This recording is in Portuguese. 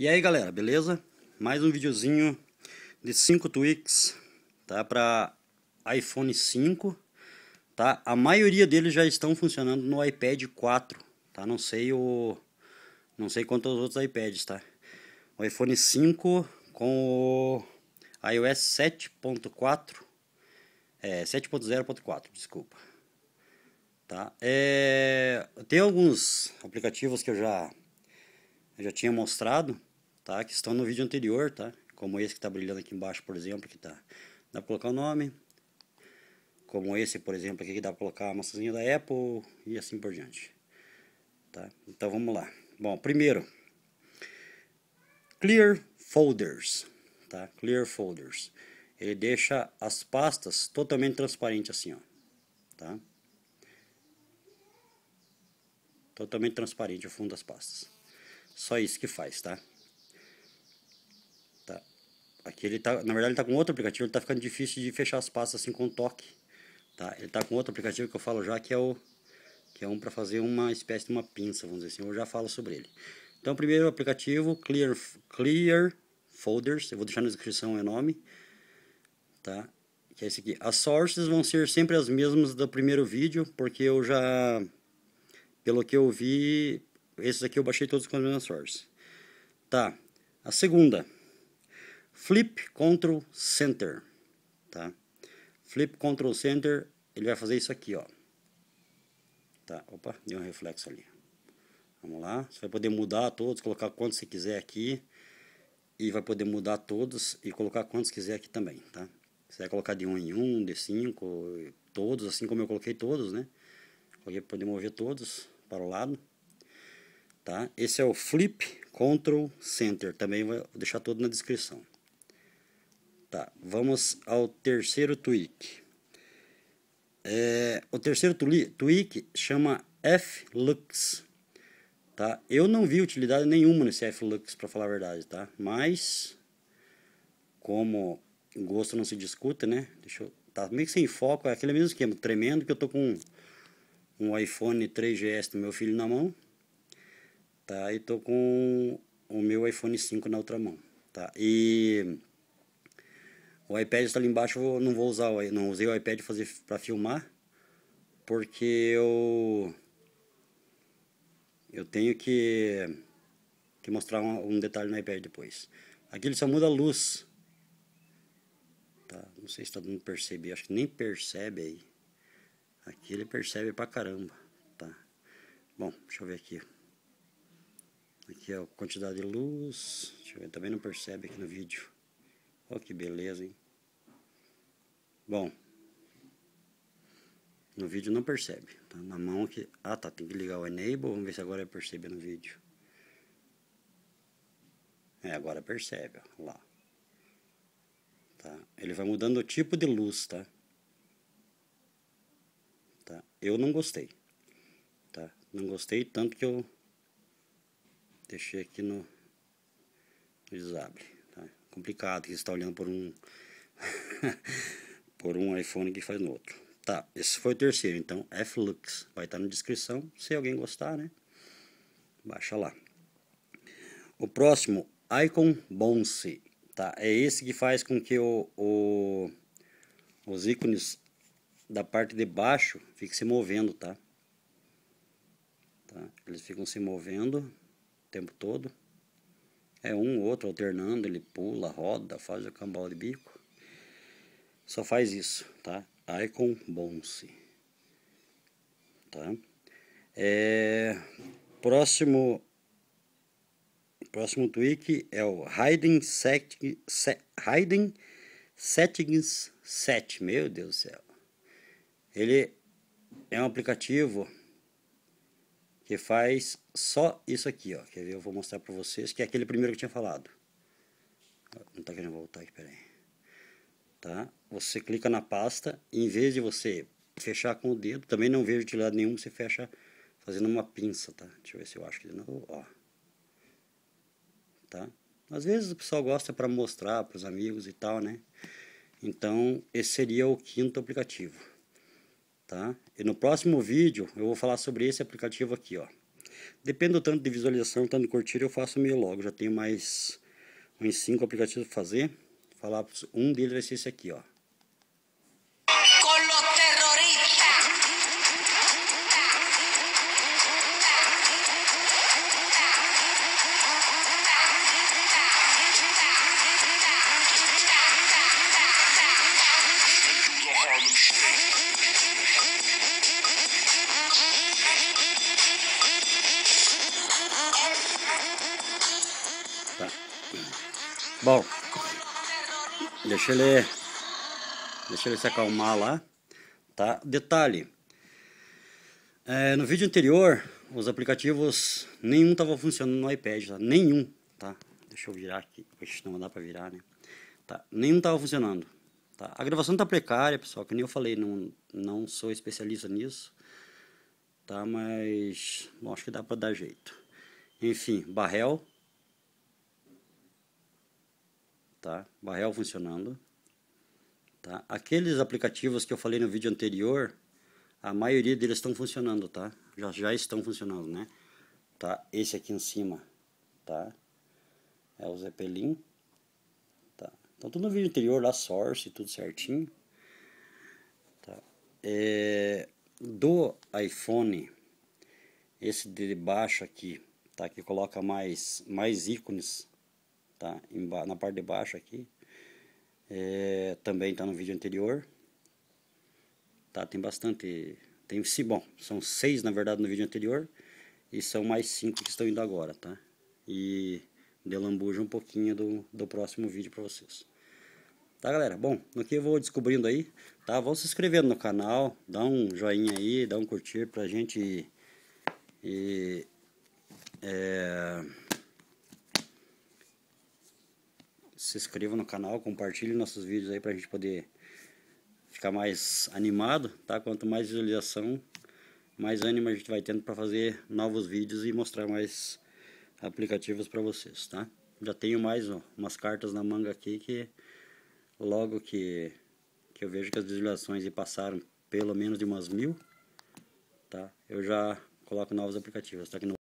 E aí galera, beleza? Mais um videozinho de 5 tweaks, tá? Para iPhone 5, tá? A maioria deles já estão funcionando no iPad 4, tá? Não sei o... não sei quantos outros iPads, tá? O iPhone 5 com o iOS 7.4, é, 7.0.4, desculpa. Tá? É, tem alguns aplicativos que eu já, eu já tinha mostrado, tá? Que estão no vídeo anterior, tá? Como esse que está brilhando aqui embaixo, por exemplo, que tá. Dá para colocar o nome, como esse, por exemplo, aqui que dá para colocar a maçãzinha da Apple e assim por diante. Tá? Então vamos lá. Bom, primeiro, Clear Folders, tá? Clear Folders. Ele deixa as pastas totalmente transparente assim, ó, tá? Totalmente transparente o fundo das pastas. Só isso que faz, tá? Aqui ele tá, na verdade ele tá com outro aplicativo, ele tá ficando difícil de fechar as pastas assim com um toque. Tá? Ele tá com outro aplicativo que eu falo já, que é o que é um para fazer uma espécie de uma pinça, vamos dizer assim, eu já falo sobre ele. Então, primeiro aplicativo Clear Clear Folders, eu vou deixar na descrição o nome, tá? Que é esse aqui. As sources vão ser sempre as mesmas do primeiro vídeo, porque eu já pelo que eu vi, esses aqui eu baixei todos com as mesmas sources. Tá. A segunda Flip Control Center, tá? Flip Control Center, ele vai fazer isso aqui, ó. Tá, opa, deu um reflexo ali. Vamos lá, você vai poder mudar todos, colocar quantos você quiser aqui. E vai poder mudar todos e colocar quantos quiser aqui também, tá? Você vai colocar de um em um, de cinco, todos, assim como eu coloquei todos, né? Coloquei para poder mover todos para o lado. Tá? Esse é o Flip Control Center, também vou deixar todo na descrição. Tá, vamos ao terceiro tweak. É, o terceiro tweak chama F Lux Tá? Eu não vi utilidade nenhuma nesse F Lux para falar a verdade, tá? Mas, como gosto não se discute, né? Deixa eu... Tá meio que sem foco, é aquele mesmo esquema, tremendo, que eu tô com um iPhone 3GS do meu filho na mão, tá? E tô com o meu iPhone 5 na outra mão, tá? E o iPad está ali embaixo, eu não vou usar, não usei o iPad para filmar, porque eu eu tenho que, que mostrar um, um, detalhe no iPad depois. Aqui ele só muda a luz. Tá, não sei se todo tá mundo percebe, acho que nem percebe aí. Aqui ele percebe pra caramba, tá. Bom, deixa eu ver aqui. Aqui é a quantidade de luz, deixa eu ver, também não percebe aqui no vídeo. Olha que beleza, hein? Bom, no vídeo não percebe. Tá na mão que. Ah tá, tem que ligar o enable. Vamos ver se agora é percebe no vídeo. É, agora percebe, ó, lá. Tá? Ele vai mudando o tipo de luz, tá? tá? Eu não gostei. Tá? Não gostei tanto que eu deixei aqui no, no desable. É complicado que você está olhando por um por um iPhone que faz no outro. Tá, esse foi o terceiro, então Flux vai estar tá na descrição, se alguém gostar, né? Baixa lá. O próximo, Icon Bounce, tá? É esse que faz com que o, o os ícones da parte de baixo fiquem se movendo, tá? tá? Eles ficam se movendo o tempo todo. É um outro alternando, ele pula, roda, faz o cambal de bico. Só faz isso, tá? Icon Bounce. Tá? É, próximo próximo tweak é o hiding Set, Set, Settings 7. Meu Deus do céu. Ele é um aplicativo que faz só isso aqui, ó. Quer ver? Eu vou mostrar para vocês, que é aquele primeiro que eu tinha falado. Não tá querendo voltar aqui, peraí. Tá? Você clica na pasta, em vez de você fechar com o dedo, também não vejo de lado nenhum, você fecha fazendo uma pinça, tá? Deixa eu ver se eu acho que de novo, ó. Tá? Às vezes o pessoal gosta para mostrar para os amigos e tal, né? Então, esse seria o quinto aplicativo. Tá? E no próximo vídeo eu vou falar sobre esse aplicativo aqui, ó. dependo do tanto de visualização, tanto de curtida, eu faço meio logo. Já tenho mais uns 5 aplicativos para fazer. Falar um deles vai ser esse aqui, ó. Bom, deixa ele, deixa ele se acalmar lá, tá? Detalhe, é, no vídeo anterior, os aplicativos, nenhum estava funcionando no iPad, tá? Nenhum, tá? Deixa eu virar aqui, Oxe, não dá para virar, né? Tá, nenhum estava funcionando, tá? A gravação tá precária, pessoal, que nem eu falei, não, não sou especialista nisso, tá? Mas, bom, acho que dá para dar jeito. Enfim, Barrel tá? Barrel funcionando. Tá? Aqueles aplicativos que eu falei no vídeo anterior, a maioria deles estão funcionando, tá? Já, já estão funcionando, né? Tá? Esse aqui em cima, tá? É o Zeppelin. Tá? Então tudo no vídeo anterior, lá source, tudo certinho. Tá? É, do iPhone, esse de baixo aqui, tá? Que coloca mais, mais ícones tá? Na parte de baixo aqui. É, também tá no vídeo anterior. Tá? Tem bastante... Tem, se bom, são seis na verdade no vídeo anterior. E são mais cinco que estão indo agora, tá? E delambuja um pouquinho do, do próximo vídeo para vocês. Tá, galera? Bom, no que eu vou descobrindo aí, tá? Vão se inscrevendo no canal, dá um joinha aí, dá um curtir pra gente... E... É... se inscreva no canal, compartilhe nossos vídeos aí pra gente poder ficar mais animado, tá? Quanto mais visualização, mais ânimo a gente vai tendo para fazer novos vídeos e mostrar mais aplicativos para vocês, tá? Já tenho mais ó, umas cartas na manga aqui que logo que, que eu vejo que as visualizações passaram pelo menos de umas mil, tá? Eu já coloco novos aplicativos, tá?